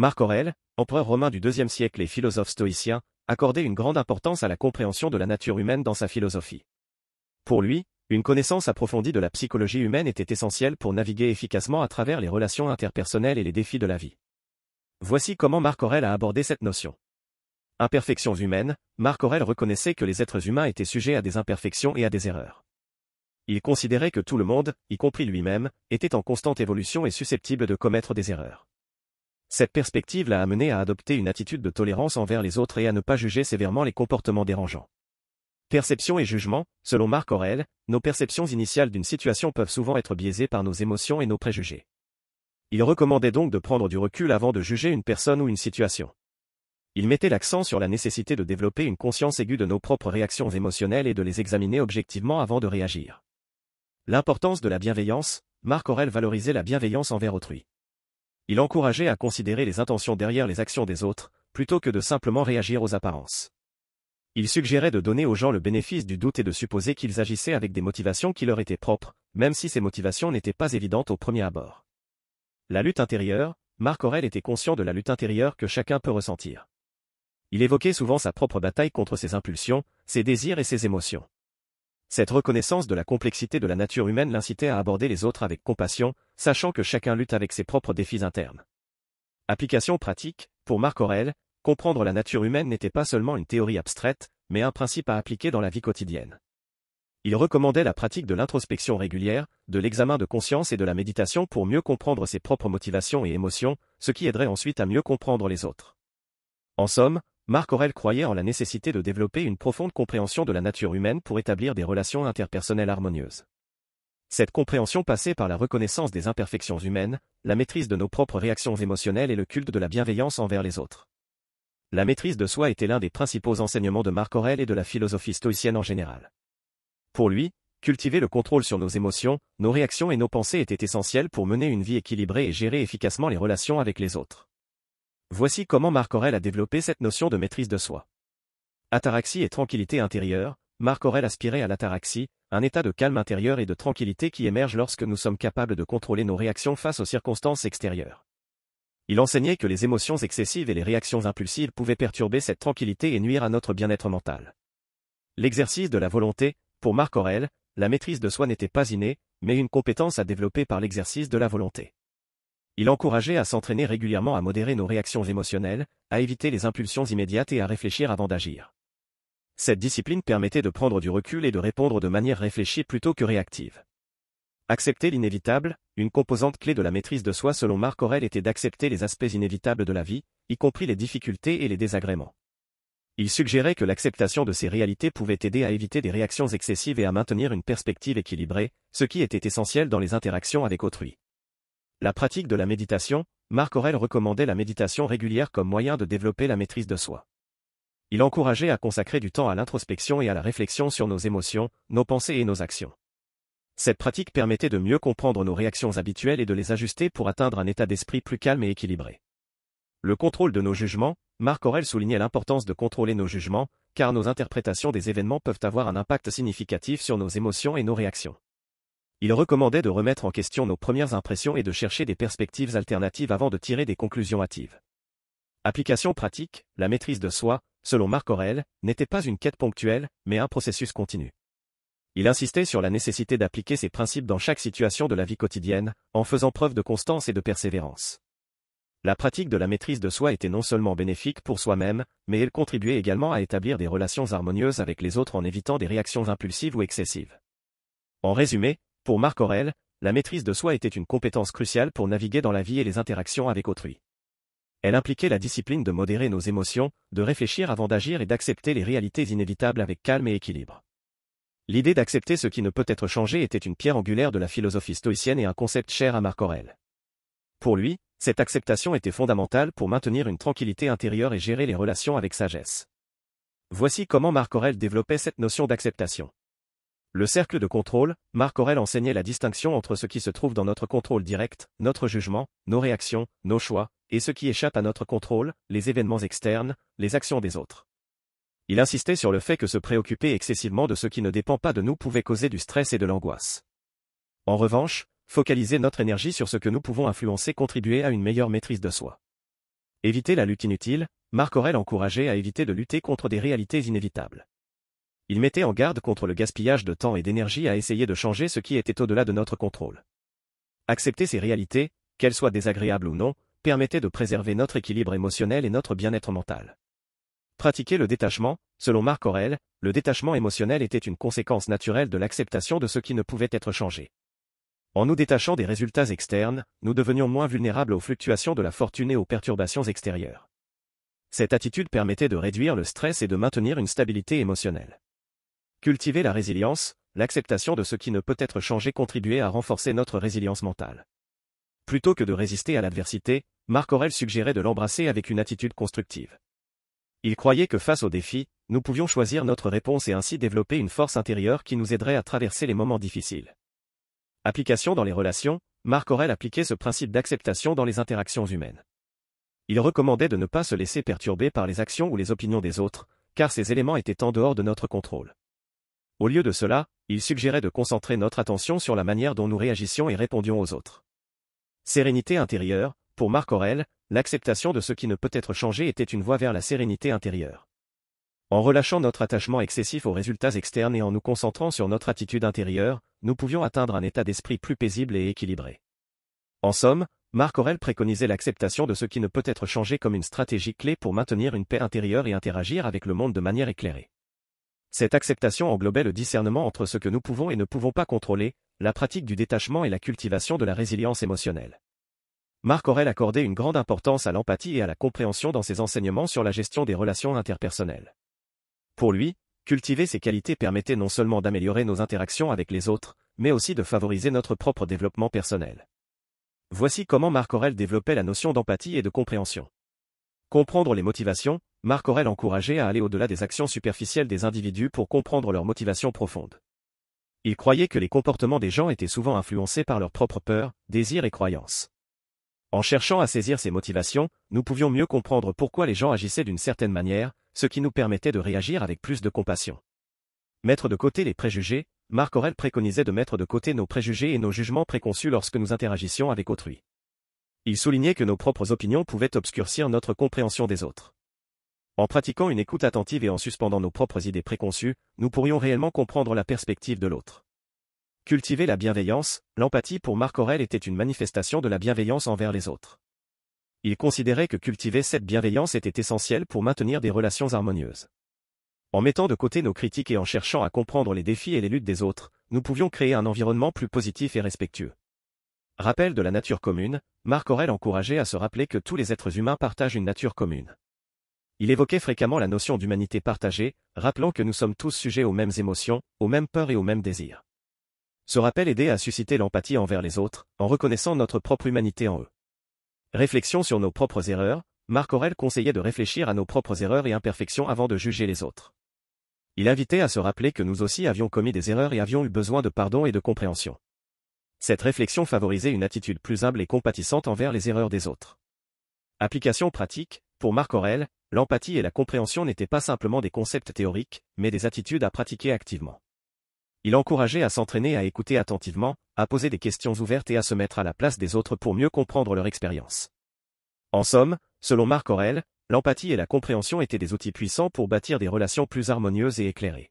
Marc Aurèle, empereur romain du IIe siècle et philosophe stoïcien, accordait une grande importance à la compréhension de la nature humaine dans sa philosophie. Pour lui, une connaissance approfondie de la psychologie humaine était essentielle pour naviguer efficacement à travers les relations interpersonnelles et les défis de la vie. Voici comment Marc Aurèle a abordé cette notion. Imperfections humaines, Marc Aurèle reconnaissait que les êtres humains étaient sujets à des imperfections et à des erreurs. Il considérait que tout le monde, y compris lui-même, était en constante évolution et susceptible de commettre des erreurs. Cette perspective l'a amené à adopter une attitude de tolérance envers les autres et à ne pas juger sévèrement les comportements dérangeants. Perception et jugement, selon Marc Aurel, nos perceptions initiales d'une situation peuvent souvent être biaisées par nos émotions et nos préjugés. Il recommandait donc de prendre du recul avant de juger une personne ou une situation. Il mettait l'accent sur la nécessité de développer une conscience aiguë de nos propres réactions émotionnelles et de les examiner objectivement avant de réagir. L'importance de la bienveillance, Marc Aurel valorisait la bienveillance envers autrui. Il encourageait à considérer les intentions derrière les actions des autres, plutôt que de simplement réagir aux apparences. Il suggérait de donner aux gens le bénéfice du doute et de supposer qu'ils agissaient avec des motivations qui leur étaient propres, même si ces motivations n'étaient pas évidentes au premier abord. La lutte intérieure, Marc Aurel était conscient de la lutte intérieure que chacun peut ressentir. Il évoquait souvent sa propre bataille contre ses impulsions, ses désirs et ses émotions. Cette reconnaissance de la complexité de la nature humaine l'incitait à aborder les autres avec compassion, sachant que chacun lutte avec ses propres défis internes. Application pratique, pour Marc Aurèle, comprendre la nature humaine n'était pas seulement une théorie abstraite, mais un principe à appliquer dans la vie quotidienne. Il recommandait la pratique de l'introspection régulière, de l'examen de conscience et de la méditation pour mieux comprendre ses propres motivations et émotions, ce qui aiderait ensuite à mieux comprendre les autres. En somme, Marc Aurel croyait en la nécessité de développer une profonde compréhension de la nature humaine pour établir des relations interpersonnelles harmonieuses. Cette compréhension passait par la reconnaissance des imperfections humaines, la maîtrise de nos propres réactions émotionnelles et le culte de la bienveillance envers les autres. La maîtrise de soi était l'un des principaux enseignements de Marc Aurel et de la philosophie stoïcienne en général. Pour lui, cultiver le contrôle sur nos émotions, nos réactions et nos pensées était essentiel pour mener une vie équilibrée et gérer efficacement les relations avec les autres. Voici comment Marc aurel a développé cette notion de maîtrise de soi. Ataraxie et tranquillité intérieure, Marc aurel aspirait à l'ataraxie, un état de calme intérieur et de tranquillité qui émerge lorsque nous sommes capables de contrôler nos réactions face aux circonstances extérieures. Il enseignait que les émotions excessives et les réactions impulsives pouvaient perturber cette tranquillité et nuire à notre bien-être mental. L'exercice de la volonté, pour Marc aurel la maîtrise de soi n'était pas innée, mais une compétence à développer par l'exercice de la volonté. Il encourageait à s'entraîner régulièrement à modérer nos réactions émotionnelles, à éviter les impulsions immédiates et à réfléchir avant d'agir. Cette discipline permettait de prendre du recul et de répondre de manière réfléchie plutôt que réactive. Accepter l'inévitable, une composante clé de la maîtrise de soi selon Marc Aurel était d'accepter les aspects inévitables de la vie, y compris les difficultés et les désagréments. Il suggérait que l'acceptation de ces réalités pouvait aider à éviter des réactions excessives et à maintenir une perspective équilibrée, ce qui était essentiel dans les interactions avec autrui la pratique de la méditation, Marc Aurel recommandait la méditation régulière comme moyen de développer la maîtrise de soi. Il encourageait à consacrer du temps à l'introspection et à la réflexion sur nos émotions, nos pensées et nos actions. Cette pratique permettait de mieux comprendre nos réactions habituelles et de les ajuster pour atteindre un état d'esprit plus calme et équilibré. Le contrôle de nos jugements, Marc Aurel soulignait l'importance de contrôler nos jugements, car nos interprétations des événements peuvent avoir un impact significatif sur nos émotions et nos réactions. Il recommandait de remettre en question nos premières impressions et de chercher des perspectives alternatives avant de tirer des conclusions hâtives. Application pratique, la maîtrise de soi, selon Marc Aurel, n'était pas une quête ponctuelle, mais un processus continu. Il insistait sur la nécessité d'appliquer ces principes dans chaque situation de la vie quotidienne, en faisant preuve de constance et de persévérance. La pratique de la maîtrise de soi était non seulement bénéfique pour soi-même, mais elle contribuait également à établir des relations harmonieuses avec les autres en évitant des réactions impulsives ou excessives. En résumé, pour Marc Aurel, la maîtrise de soi était une compétence cruciale pour naviguer dans la vie et les interactions avec autrui. Elle impliquait la discipline de modérer nos émotions, de réfléchir avant d'agir et d'accepter les réalités inévitables avec calme et équilibre. L'idée d'accepter ce qui ne peut être changé était une pierre angulaire de la philosophie stoïcienne et un concept cher à Marc Aurel. Pour lui, cette acceptation était fondamentale pour maintenir une tranquillité intérieure et gérer les relations avec sagesse. Voici comment Marc Aurel développait cette notion d'acceptation. Le cercle de contrôle, Marc Aurel enseignait la distinction entre ce qui se trouve dans notre contrôle direct, notre jugement, nos réactions, nos choix, et ce qui échappe à notre contrôle, les événements externes, les actions des autres. Il insistait sur le fait que se préoccuper excessivement de ce qui ne dépend pas de nous pouvait causer du stress et de l'angoisse. En revanche, focaliser notre énergie sur ce que nous pouvons influencer contribuait à une meilleure maîtrise de soi. Éviter la lutte inutile, Marc Aurel encourageait à éviter de lutter contre des réalités inévitables il mettait en garde contre le gaspillage de temps et d'énergie à essayer de changer ce qui était au-delà de notre contrôle. Accepter ces réalités, qu'elles soient désagréables ou non, permettait de préserver notre équilibre émotionnel et notre bien-être mental. Pratiquer le détachement, selon Marc Aurel, le détachement émotionnel était une conséquence naturelle de l'acceptation de ce qui ne pouvait être changé. En nous détachant des résultats externes, nous devenions moins vulnérables aux fluctuations de la fortune et aux perturbations extérieures. Cette attitude permettait de réduire le stress et de maintenir une stabilité émotionnelle. Cultiver la résilience, l'acceptation de ce qui ne peut être changé contribuait à renforcer notre résilience mentale. Plutôt que de résister à l'adversité, Marc Aurel suggérait de l'embrasser avec une attitude constructive. Il croyait que face aux défis, nous pouvions choisir notre réponse et ainsi développer une force intérieure qui nous aiderait à traverser les moments difficiles. Application dans les relations, Marc Aurel appliquait ce principe d'acceptation dans les interactions humaines. Il recommandait de ne pas se laisser perturber par les actions ou les opinions des autres, car ces éléments étaient en dehors de notre contrôle. Au lieu de cela, il suggérait de concentrer notre attention sur la manière dont nous réagissions et répondions aux autres. Sérénité intérieure, pour Marc Aurel, l'acceptation de ce qui ne peut être changé était une voie vers la sérénité intérieure. En relâchant notre attachement excessif aux résultats externes et en nous concentrant sur notre attitude intérieure, nous pouvions atteindre un état d'esprit plus paisible et équilibré. En somme, Marc Aurel préconisait l'acceptation de ce qui ne peut être changé comme une stratégie clé pour maintenir une paix intérieure et interagir avec le monde de manière éclairée. Cette acceptation englobait le discernement entre ce que nous pouvons et ne pouvons pas contrôler, la pratique du détachement et la cultivation de la résilience émotionnelle. Marc Aurel accordait une grande importance à l'empathie et à la compréhension dans ses enseignements sur la gestion des relations interpersonnelles. Pour lui, cultiver ces qualités permettait non seulement d'améliorer nos interactions avec les autres, mais aussi de favoriser notre propre développement personnel. Voici comment Marc Aurel développait la notion d'empathie et de compréhension. Comprendre les motivations, Marc Aurel encourageait à aller au-delà des actions superficielles des individus pour comprendre leurs motivations profondes. Il croyait que les comportements des gens étaient souvent influencés par leurs propres peurs, désirs et croyances. En cherchant à saisir ces motivations, nous pouvions mieux comprendre pourquoi les gens agissaient d'une certaine manière, ce qui nous permettait de réagir avec plus de compassion. Mettre de côté les préjugés, Marc Aurel préconisait de mettre de côté nos préjugés et nos jugements préconçus lorsque nous interagissions avec autrui. Il soulignait que nos propres opinions pouvaient obscurcir notre compréhension des autres. En pratiquant une écoute attentive et en suspendant nos propres idées préconçues, nous pourrions réellement comprendre la perspective de l'autre. Cultiver la bienveillance, l'empathie pour Marc Aurel était une manifestation de la bienveillance envers les autres. Il considérait que cultiver cette bienveillance était essentiel pour maintenir des relations harmonieuses. En mettant de côté nos critiques et en cherchant à comprendre les défis et les luttes des autres, nous pouvions créer un environnement plus positif et respectueux. Rappel de la nature commune, Marc Aurel encourageait à se rappeler que tous les êtres humains partagent une nature commune. Il évoquait fréquemment la notion d'humanité partagée, rappelant que nous sommes tous sujets aux mêmes émotions, aux mêmes peurs et aux mêmes désirs. Ce rappel aidait à susciter l'empathie envers les autres, en reconnaissant notre propre humanité en eux. Réflexion sur nos propres erreurs, Marc Aurel conseillait de réfléchir à nos propres erreurs et imperfections avant de juger les autres. Il invitait à se rappeler que nous aussi avions commis des erreurs et avions eu besoin de pardon et de compréhension. Cette réflexion favorisait une attitude plus humble et compatissante envers les erreurs des autres. Application pratique, pour Marc Aurel, l'empathie et la compréhension n'étaient pas simplement des concepts théoriques, mais des attitudes à pratiquer activement. Il encourageait à s'entraîner à écouter attentivement, à poser des questions ouvertes et à se mettre à la place des autres pour mieux comprendre leur expérience. En somme, selon Marc Aurel, l'empathie et la compréhension étaient des outils puissants pour bâtir des relations plus harmonieuses et éclairées.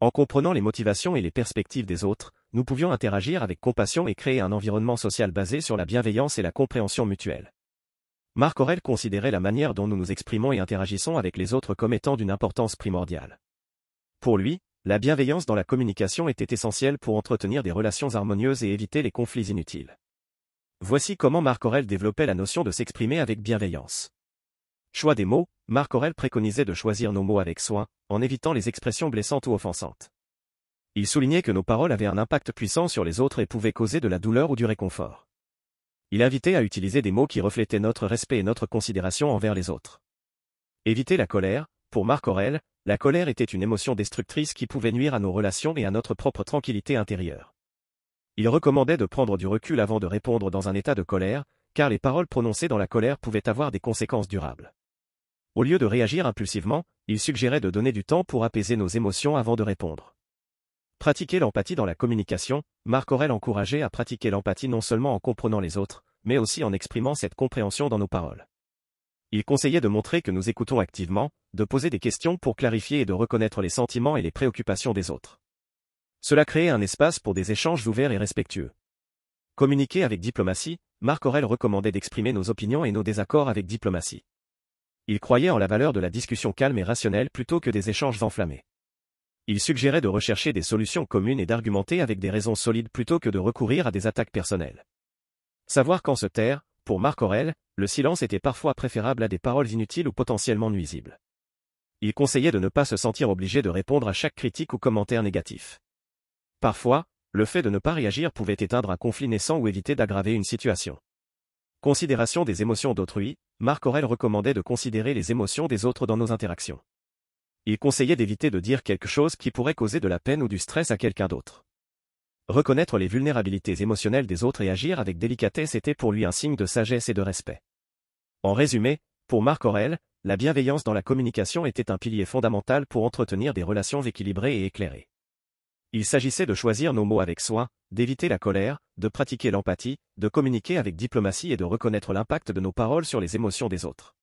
En comprenant les motivations et les perspectives des autres, nous pouvions interagir avec compassion et créer un environnement social basé sur la bienveillance et la compréhension mutuelle. Marc Aurel considérait la manière dont nous nous exprimons et interagissons avec les autres comme étant d'une importance primordiale. Pour lui, la bienveillance dans la communication était essentielle pour entretenir des relations harmonieuses et éviter les conflits inutiles. Voici comment Marc Aurel développait la notion de s'exprimer avec bienveillance. Choix des mots, Marc Aurel préconisait de choisir nos mots avec soin, en évitant les expressions blessantes ou offensantes. Il soulignait que nos paroles avaient un impact puissant sur les autres et pouvaient causer de la douleur ou du réconfort. Il invitait à utiliser des mots qui reflétaient notre respect et notre considération envers les autres. Éviter la colère, pour Marc Aurel, la colère était une émotion destructrice qui pouvait nuire à nos relations et à notre propre tranquillité intérieure. Il recommandait de prendre du recul avant de répondre dans un état de colère, car les paroles prononcées dans la colère pouvaient avoir des conséquences durables. Au lieu de réagir impulsivement, il suggérait de donner du temps pour apaiser nos émotions avant de répondre. Pratiquer l'empathie dans la communication, Marc Aurel encourageait à pratiquer l'empathie non seulement en comprenant les autres, mais aussi en exprimant cette compréhension dans nos paroles. Il conseillait de montrer que nous écoutons activement, de poser des questions pour clarifier et de reconnaître les sentiments et les préoccupations des autres. Cela créait un espace pour des échanges ouverts et respectueux. Communiquer avec diplomatie, Marc Aurel recommandait d'exprimer nos opinions et nos désaccords avec diplomatie. Il croyait en la valeur de la discussion calme et rationnelle plutôt que des échanges enflammés. Il suggérait de rechercher des solutions communes et d'argumenter avec des raisons solides plutôt que de recourir à des attaques personnelles. Savoir quand se taire, pour Marc Aurel, le silence était parfois préférable à des paroles inutiles ou potentiellement nuisibles. Il conseillait de ne pas se sentir obligé de répondre à chaque critique ou commentaire négatif. Parfois, le fait de ne pas réagir pouvait éteindre un conflit naissant ou éviter d'aggraver une situation. Considération des émotions d'autrui, Marc Aurel recommandait de considérer les émotions des autres dans nos interactions il conseillait d'éviter de dire quelque chose qui pourrait causer de la peine ou du stress à quelqu'un d'autre. Reconnaître les vulnérabilités émotionnelles des autres et agir avec délicatesse était pour lui un signe de sagesse et de respect. En résumé, pour Marc Aurel, la bienveillance dans la communication était un pilier fondamental pour entretenir des relations équilibrées et éclairées. Il s'agissait de choisir nos mots avec soin, d'éviter la colère, de pratiquer l'empathie, de communiquer avec diplomatie et de reconnaître l'impact de nos paroles sur les émotions des autres.